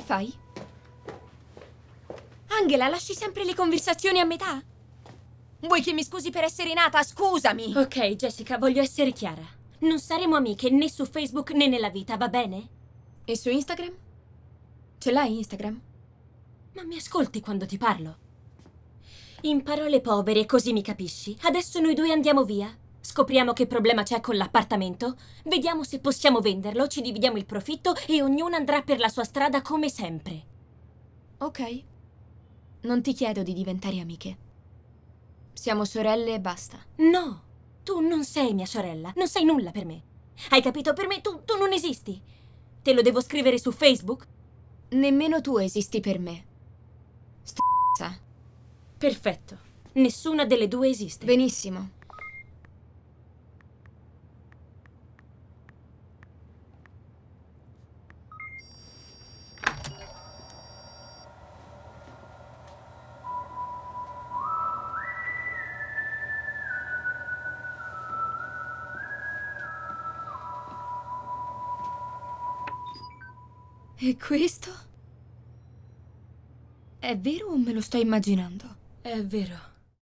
Che fai? Angela, lasci sempre le conversazioni a metà? Vuoi che mi scusi per essere nata? Scusami! Ok, Jessica, voglio essere chiara. Non saremo amiche né su Facebook né nella vita, va bene? E su Instagram? Ce l'hai Instagram? Ma mi ascolti quando ti parlo? In parole povere, così mi capisci. Adesso noi due andiamo via. Scopriamo che problema c'è con l'appartamento, vediamo se possiamo venderlo, ci dividiamo il profitto e ognuno andrà per la sua strada come sempre. Ok. Non ti chiedo di diventare amiche. Siamo sorelle e basta. No, tu non sei mia sorella, non sei nulla per me. Hai capito? Per me tu, tu non esisti. Te lo devo scrivere su Facebook? Nemmeno tu esisti per me. Sta. Perfetto. Nessuna delle due esiste. Benissimo. E questo? È vero o me lo sto immaginando? È vero.